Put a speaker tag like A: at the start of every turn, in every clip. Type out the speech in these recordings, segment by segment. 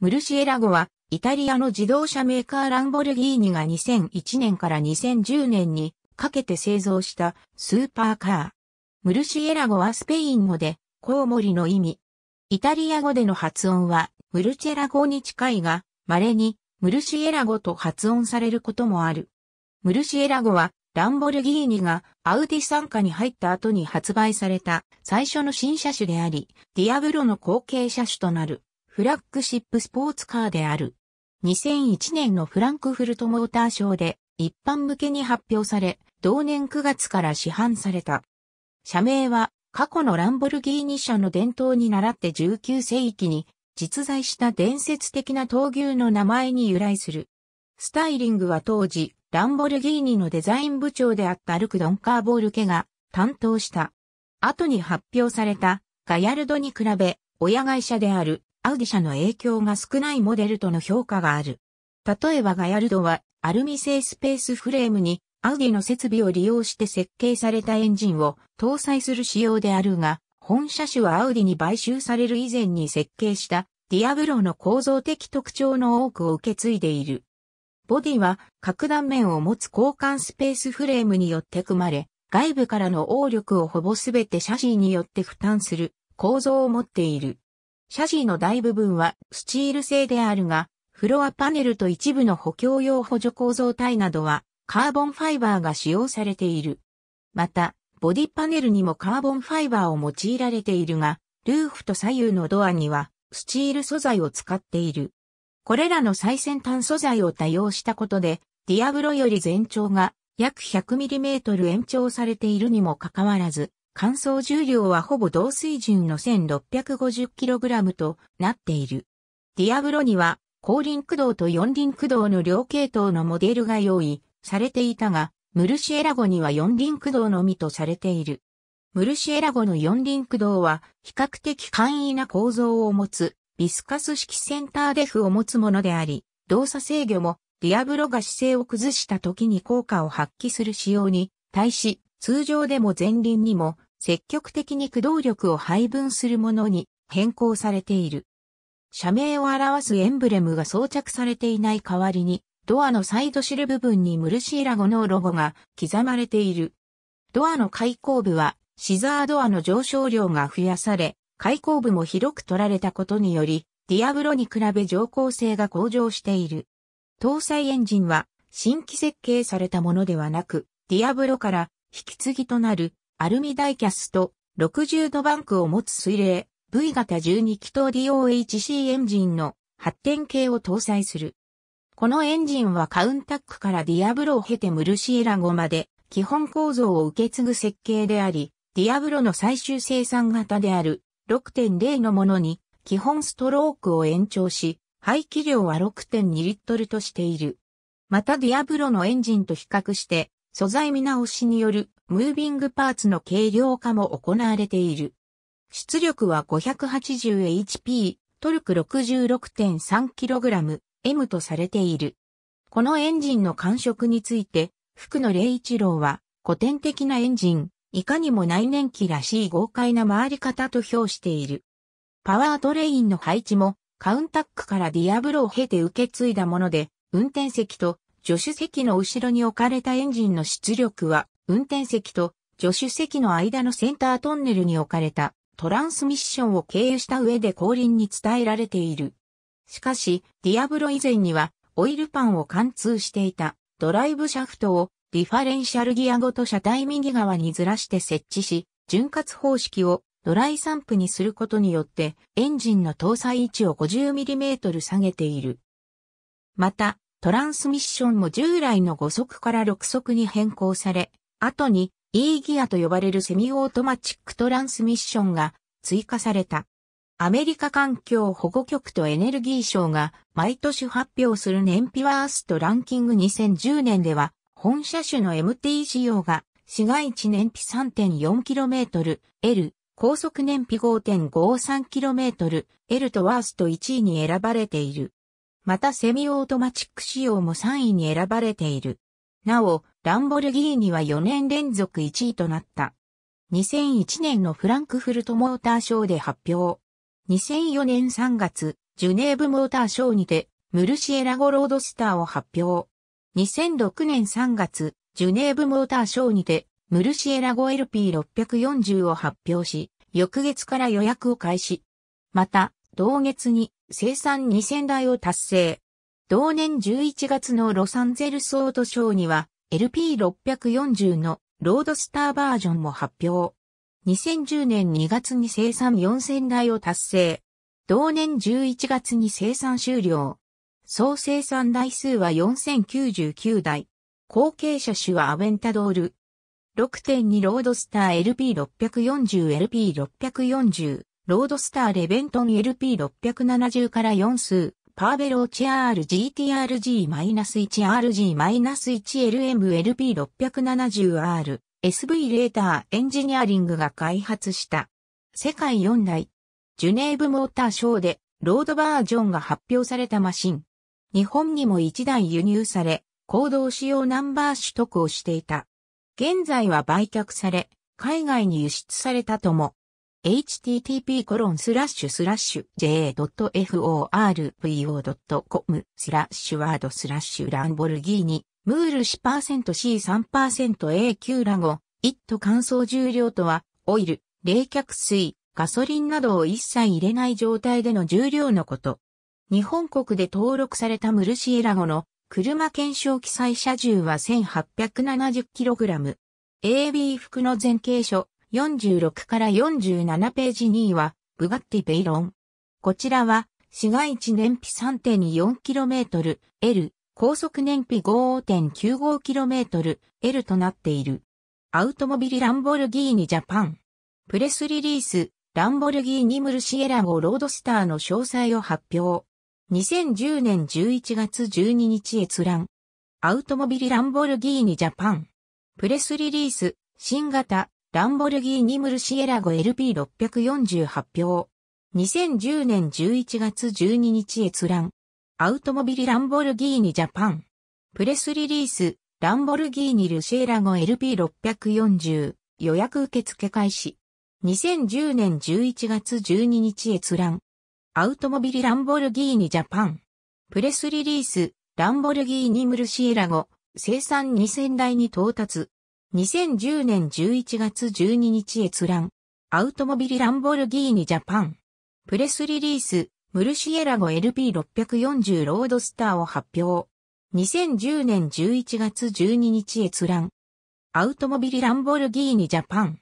A: ムルシエラ語は、イタリアの自動車メーカーランボルギーニが2001年から2010年にかけて製造したスーパーカー。ムルシエラ語はスペイン語で、コウモリの意味。イタリア語での発音は、ムルチェラ語に近いが、稀に、ムルシエラ語と発音されることもある。ムルシエラ語は、ランボルギーニがアウディ参加に入った後に発売された最初の新車種であり、ディアブロの後継車種となる。フラッグシップスポーツカーである。2001年のフランクフルトモーターショーで一般向けに発表され、同年9月から市販された。社名は過去のランボルギーニ社の伝統に倣って19世紀に実在した伝説的な闘牛の名前に由来する。スタイリングは当時、ランボルギーニのデザイン部長であったルク・ドンカーボール家が担当した。後に発表されたガヤルドに比べ、親会社であるアウディ社の影響が少ないモデルとの評価がある。例えばガヤルドはアルミ製スペースフレームにアウディの設備を利用して設計されたエンジンを搭載する仕様であるが、本車種はアウディに買収される以前に設計したディアブロの構造的特徴の多くを受け継いでいる。ボディは各断面を持つ交換スペースフレームによって組まれ、外部からの応力をほぼすべてシャシーによって負担する構造を持っている。シャシーの大部分はスチール製であるが、フロアパネルと一部の補強用補助構造体などはカーボンファイバーが使用されている。また、ボディパネルにもカーボンファイバーを用いられているが、ルーフと左右のドアにはスチール素材を使っている。これらの最先端素材を多用したことで、ディアブロより全長が約 100mm 延長されているにもかかわらず、乾燥重量はほぼ同水準の 1650kg となっている。ディアブロには、後輪駆動と四輪駆動の両系統のモデルが用意されていたが、ムルシエラゴには四輪駆動のみとされている。ムルシエラゴの四輪駆動は比較的簡易な構造を持つビスカス式センターデフを持つものであり、動作制御もディアブロが姿勢を崩した時に効果を発揮する仕様に対し、通常でも前輪にも積極的に駆動力を配分するものに変更されている。社名を表すエンブレムが装着されていない代わりに、ドアのサイドシル部分にムルシーラゴのロゴが刻まれている。ドアの開口部は、シザードアの上昇量が増やされ、開口部も広く取られたことにより、ディアブロに比べ乗降性が向上している。搭載エンジンは新規設計されたものではなく、ディアブロから引き継ぎとなるアルミダイキャスト、60度バンクを持つ水冷、V 型12気筒 DOHC エンジンの発展系を搭載する。このエンジンはカウンタックからディアブロを経てムルシーラゴまで基本構造を受け継ぐ設計であり、ディアブロの最終生産型である6.0のものに基本ストロークを延長し、排気量は6.2リットルとしている。またディアブロのエンジンと比較して素材見直しによるムービングパーツの軽量化も行われている。出力は 580HP、トルク 66.3kg、M とされている。このエンジンの感触について、福野霊一郎は、古典的なエンジン、いかにも内燃機らしい豪快な回り方と評している。パワートレインの配置も、カウンタックからディアブロを経て受け継いだもので、運転席と助手席の後ろに置かれたエンジンの出力は運転席と助手席の間のセンタートンネルに置かれたトランスミッションを経由した上で後輪に伝えられている。しかし、ディアブロ以前にはオイルパンを貫通していたドライブシャフトをディファレンシャルギアごと車体右側にずらして設置し、潤滑方式をドライ散布にすることによってエンジンの搭載位置を 50mm 下げている。また、トランスミッションも従来の5速から6速に変更され、後に E ギアと呼ばれるセミオートマチックトランスミッションが追加された。アメリカ環境保護局とエネルギー省が毎年発表する燃費ワーストランキング2010年では本車種の MT 仕様が市街地燃費 3.4km、L、高速燃費 5.53km、L とワースト1位に選ばれている。またセミオートマチック仕様も3位に選ばれている。なお、ランボルギーニは4年連続1位となった。2001年のフランクフルトモーターショーで発表。2004年3月、ジュネーブモーターショーにて、ムルシエラゴロードスターを発表。2006年3月、ジュネーブモーターショーにて、ムルシエラゴ LP640 を発表し、翌月から予約を開始。また、同月に生産2000台を達成。同年11月のロサンゼルスオートショーには、LP640 のロードスターバージョンも発表。2010年2月に生産4000台を達成。同年11月に生産終了。総生産台数は4099台。後継者種はアベンタドール。6.2ロードスター LP640、LP640、ロードスターレベントン LP670 から4数。パーベローチアール GTRG-1RG-1LMLP670R SV レーターエンジニアリングが開発した。世界4台。ジュネーブモーターショーでロードバージョンが発表されたマシン。日本にも1台輸入され、行動使用ナンバー取得をしていた。現在は売却され、海外に輸出されたとも。http://j.forvo.com スラッシュワードスラッシュランボルギーニ、ムールト c 3 A q ラゴ、一ト乾燥重量とは、オイル、冷却水、ガソリンなどを一切入れない状態での重量のこと。日本国で登録されたムルシエラゴの車検証記載車重は 1870kg。AB 服の前傾所、46から47ページ2位は、ブガッティペイロン。こちらは、市街地燃費 3.24km、L、高速燃費 5.95km、L となっている。アウトモビリランボルギーニジャパン。プレスリリース、ランボルギーニムルシエラゴ・ロードスターの詳細を発表。2010年11月12日閲覧。アウトモビリランボルギーニジャパン。プレスリリース、新型ランボルギーニ・ムルシエラゴ l p 6 4発票。2010年11月12日閲覧。アウトモビリ・ランボルギーニ・ジャパン。プレスリリース、ランボルギーニ・ルシエラゴ LP640 予約受付開始。2010年11月12日閲覧。アウトモビリ・ランボルギーニ・ジャパン。プレスリリース、ランボルギーニ・ムルシエラゴ、生産2000台に到達。2010年11月12日閲覧。アウトモビリ・ランボルギーニ・ジャパン。プレスリリース、ムルシエラゴ LP640 ロードスターを発表。2010年11月12日閲覧。アウトモビリ・ランボルギーニ・ジャパン。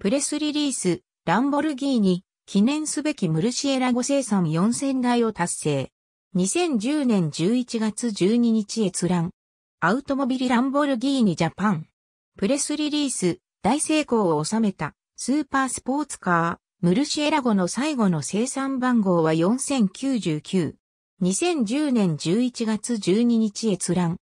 A: プレスリリース、ランボルギーニ、記念すべきムルシエラゴ生産4000台を達成。2010年11月12日閲覧。アウトモビリ・ランボルギーニ・ジャパン。プレスリリース、大成功を収めた、スーパースポーツカー、ムルシエラゴの最後の生産番号は4099。2010年11月12日閲覧。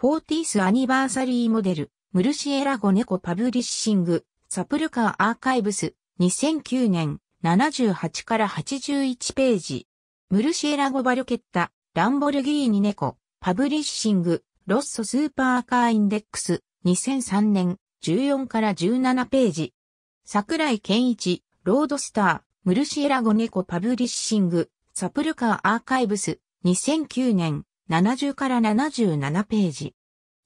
A: フォーティースアニバーサリーモデル、ムルシエラゴ猫パブリッシング、サプルカーアーカイブス、2009年、78から81ページ。ムルシエラゴバルケッタ、ランボルギーニ猫、パブリッシング、ロッソスーパーカーインデックス、2003年、14から17ページ。桜井健一、ロードスター、ムルシエラゴネコパブリッシング、サプルカーアーカイブス、2009年、70から77ページ。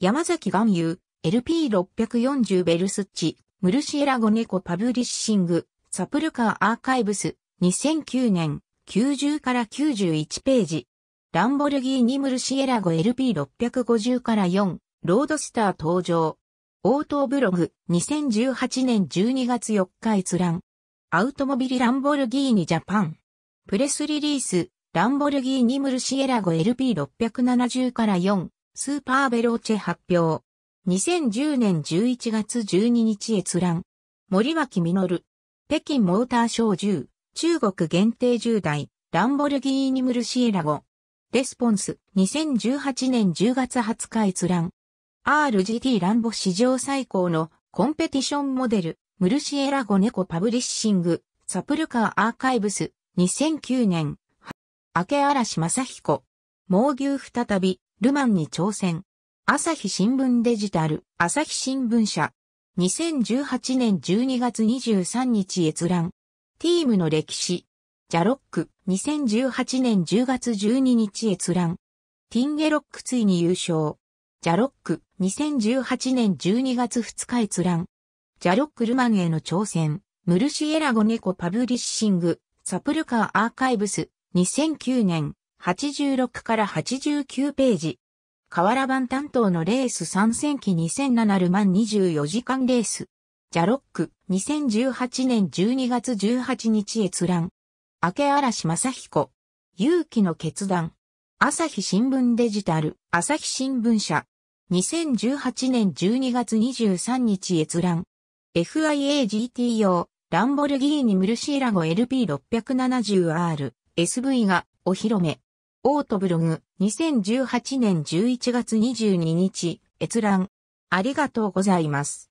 A: 山崎岩優、LP640 ベルスッチ、ムルシエラゴネコパブリッシング、サプルカーアーカイブス、2009年、90から91ページ。ランボルギーニムルシエラゴ LP650 から4、ロードスター登場。応答ブログ、2018年12月4日閲覧。アウトモビリランボルギーニジャパン。プレスリリース、ランボルギーニムルシエラゴ LP670 から4、スーパーベローチェ発表。2010年11月12日閲覧。森脇実。北京モーターショー10、中国限定10台、ランボルギーニムルシエラゴ。レスポンス、2018年10月20日閲覧。RGT ランボ史上最高のコンペティションモデル、ムルシエラゴネコパブリッシング、サプルカーアーカイブス、2009年、明け嵐正彦、猛牛再び、ルマンに挑戦。朝日新聞デジタル、朝日新聞社。2018年12月23日閲覧。ティームの歴史。ジャロック、2018年10月12日閲覧。ティンゲロックついに優勝。ジャロック、2018年12月2日閲覧。ジャロックルマンへの挑戦、ムルシエラゴネコパブリッシング、サプルカーアーカイブス、2009年、86から89ページ。河原版担当のレース参戦期2007ルマン24時間レース。ジャロック、2018年12月18日閲覧。明け嵐正彦。勇気の決断。朝日新聞デジタル、朝日新聞社。2018年12月23日閲覧。FIA GT 用、ランボルギーニ・ムルシーラゴ LP670R、SV がお披露目。オートブログ、2018年11月22日、閲覧。ありがとうございます。